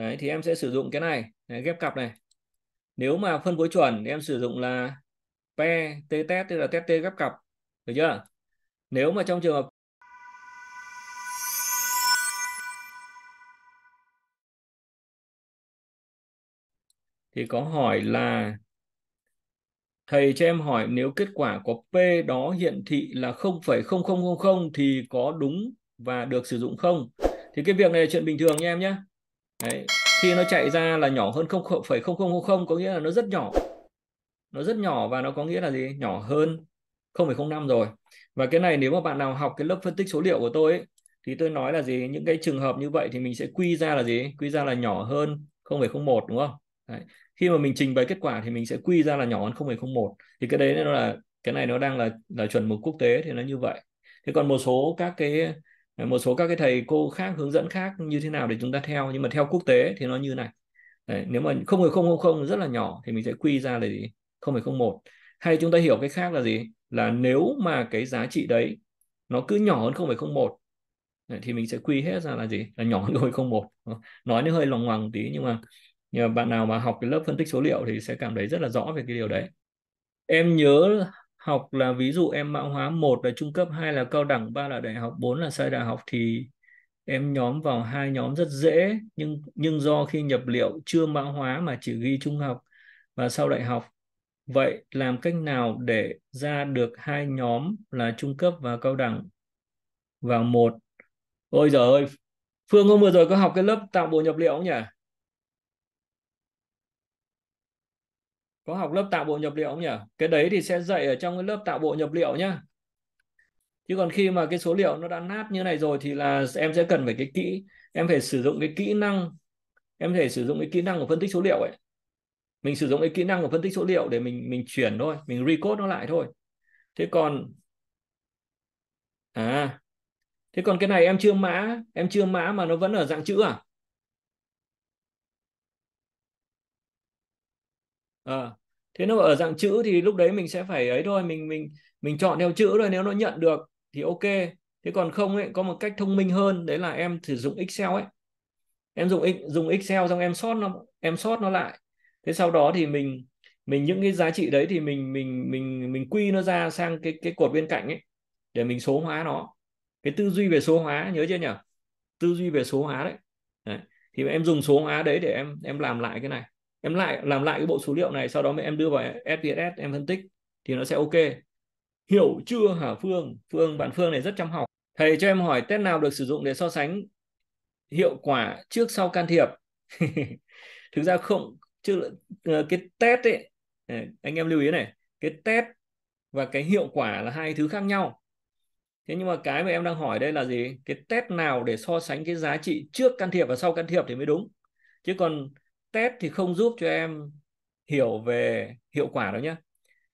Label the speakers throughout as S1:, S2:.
S1: Đấy, thì em sẽ sử dụng cái này, này ghép cặp này. Nếu mà phân phối chuẩn thì em sử dụng là P, T test tức là test T ghép cặp. Được chưa? Nếu mà trong trường hợp thì có hỏi là thầy cho em hỏi nếu kết quả của P đó hiện thị là 0,0000 thì có đúng và được sử dụng không? Thì cái việc này là chuyện bình thường nha em nhé. Đấy. khi nó chạy ra là nhỏ hơn 0,0000 có nghĩa là nó rất nhỏ nó rất nhỏ và nó có nghĩa là gì nhỏ hơn 0,05 rồi và cái này nếu mà bạn nào học cái lớp phân tích số liệu của tôi ấy, thì tôi nói là gì những cái trường hợp như vậy thì mình sẽ quy ra là gì quy ra là nhỏ hơn 0,01 đúng không đấy. khi mà mình trình bày kết quả thì mình sẽ quy ra là nhỏ hơn 0,01 thì cái đấy nó là cái này nó đang là là chuẩn mực quốc tế thì nó như vậy thế còn một số các cái một số các cái thầy cô khác hướng dẫn khác như thế nào để chúng ta theo nhưng mà theo quốc tế thì nó như này Đấy, nếu mà không không không không rất là nhỏ thì mình sẽ quy ra là gì không không một hay chúng ta hiểu cái khác là gì là nếu mà cái giá trị đấy nó cứ nhỏ hơn không phải không một thì mình sẽ quy hết ra là gì là nhỏ hơn không không một ờ, nói nó hơi lòng ngoằng tí nhưng mà, nhưng mà bạn nào mà học cái lớp phân tích số liệu thì sẽ cảm thấy rất là rõ về cái điều đấy em nhớ học là ví dụ em mã hóa một là trung cấp hai là cao đẳng ba là đại học bốn là sai đại học thì em nhóm vào hai nhóm rất dễ nhưng nhưng do khi nhập liệu chưa mã hóa mà chỉ ghi trung học và sau đại học vậy làm cách nào để ra được hai nhóm là trung cấp và cao đẳng vào một ôi giời ơi Phương hôm vừa rồi có học cái lớp tạo bộ nhập liệu không nhỉ có học lớp tạo bộ nhập liệu không nhỉ cái đấy thì sẽ dạy ở trong cái lớp tạo bộ nhập liệu nhá chứ còn khi mà cái số liệu nó đã nát như này rồi thì là em sẽ cần phải cái kỹ em phải sử dụng cái kỹ năng em thể sử dụng cái kỹ năng của phân tích số liệu ấy mình sử dụng cái kỹ năng của phân tích số liệu để mình mình chuyển thôi mình recode nó lại thôi thế còn à thế còn cái này em chưa mã em chưa mã mà nó vẫn ở dạng chữ à à, thế nó ở dạng chữ thì lúc đấy mình sẽ phải ấy thôi mình mình mình chọn theo chữ rồi nếu nó nhận được thì ok thế còn không ấy có một cách thông minh hơn đấy là em sử dụng excel ấy em dùng dùng excel xong em sort nó em sort nó lại thế sau đó thì mình mình những cái giá trị đấy thì mình mình mình mình quy nó ra sang cái cái cột bên cạnh ấy để mình số hóa nó cái tư duy về số hóa nhớ chưa nhỉ tư duy về số hóa đấy, đấy. thì em dùng số hóa đấy để em em làm lại cái này em lại làm lại cái bộ số liệu này sau đó em đưa vào SPSS em phân tích thì nó sẽ ok hiểu chưa hả Phương Phương bạn Phương này rất chăm học thầy cho em hỏi test nào được sử dụng để so sánh hiệu quả trước sau can thiệp thực ra không chứ ờ, cái test ấy ờ, anh em lưu ý này cái test và cái hiệu quả là hai thứ khác nhau thế nhưng mà cái mà em đang hỏi đây là gì cái test nào để so sánh cái giá trị trước can thiệp và sau can thiệp thì mới đúng chứ còn test thì không giúp cho em hiểu về hiệu quả đâu nhé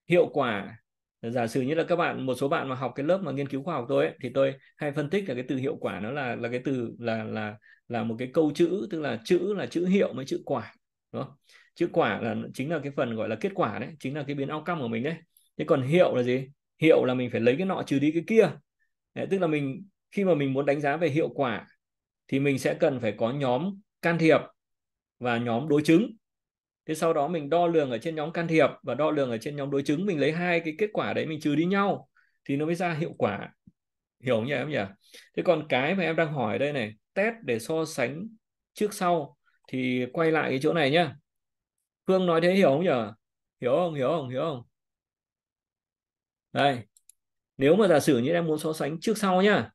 S1: hiệu quả giả sử như là các bạn một số bạn mà học cái lớp mà nghiên cứu khoa học tôi ấy, thì tôi hay phân tích là cái từ hiệu quả nó là là cái từ là là là một cái câu chữ tức là chữ là chữ hiệu mới chữ quả đúng không? chữ quả là chính là cái phần gọi là kết quả đấy chính là cái biến outcome của mình đấy thế còn hiệu là gì hiệu là mình phải lấy cái nọ trừ đi cái kia đấy, tức là mình khi mà mình muốn đánh giá về hiệu quả thì mình sẽ cần phải có nhóm can thiệp và nhóm đối chứng thế sau đó mình đo lường ở trên nhóm can thiệp và đo lường ở trên nhóm đối chứng mình lấy hai cái kết quả đấy mình trừ đi nhau thì nó mới ra hiệu quả hiểu nhỉ em nhỉ thế còn cái mà em đang hỏi đây này test để so sánh trước sau thì quay lại cái chỗ này nhá phương nói thế hiểu không nhỉ hiểu không hiểu không hiểu không đây nếu mà giả sử như em muốn so sánh trước sau nhá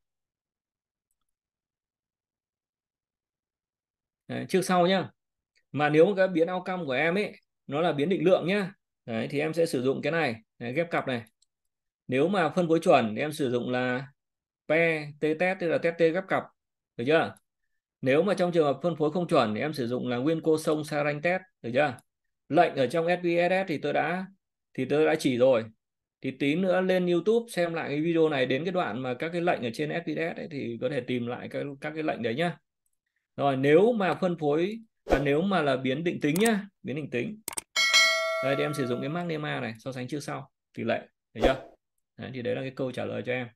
S1: Đấy, trước sau nhá mà nếu cái biến outcome của em ấy nó là biến định lượng nhá đấy, thì em sẽ sử dụng cái này đấy, ghép cặp này nếu mà phân phối chuẩn thì em sử dụng là p t test tức là test t ghép cặp được chưa nếu mà trong trường hợp phân phối không chuẩn thì em sử dụng là nguyên cô sông saranh test được chưa lệnh ở trong SPSS thì tôi đã thì tôi đã chỉ rồi thì tí nữa lên YouTube xem lại cái video này đến cái đoạn mà các cái lệnh ở trên spss ấy, thì có thể tìm lại các các cái lệnh đấy nhá. Rồi nếu mà phân phối và nếu mà là biến định tính nhá biến định tính đây thì em sử dụng cái mắc nema này so sánh trước sau tỷ lệ thấy chưa đấy, thì đấy là cái câu trả lời cho em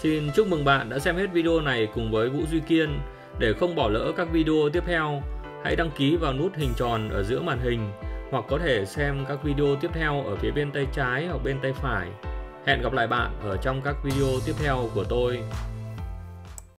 S1: Xin chúc mừng bạn đã xem hết video này cùng với Vũ Duy Kiên. Để không bỏ lỡ các video tiếp theo, hãy đăng ký vào nút hình tròn ở giữa màn hình hoặc có thể xem các video tiếp theo ở phía bên tay trái hoặc bên tay phải. Hẹn gặp lại bạn ở trong các video tiếp theo của tôi.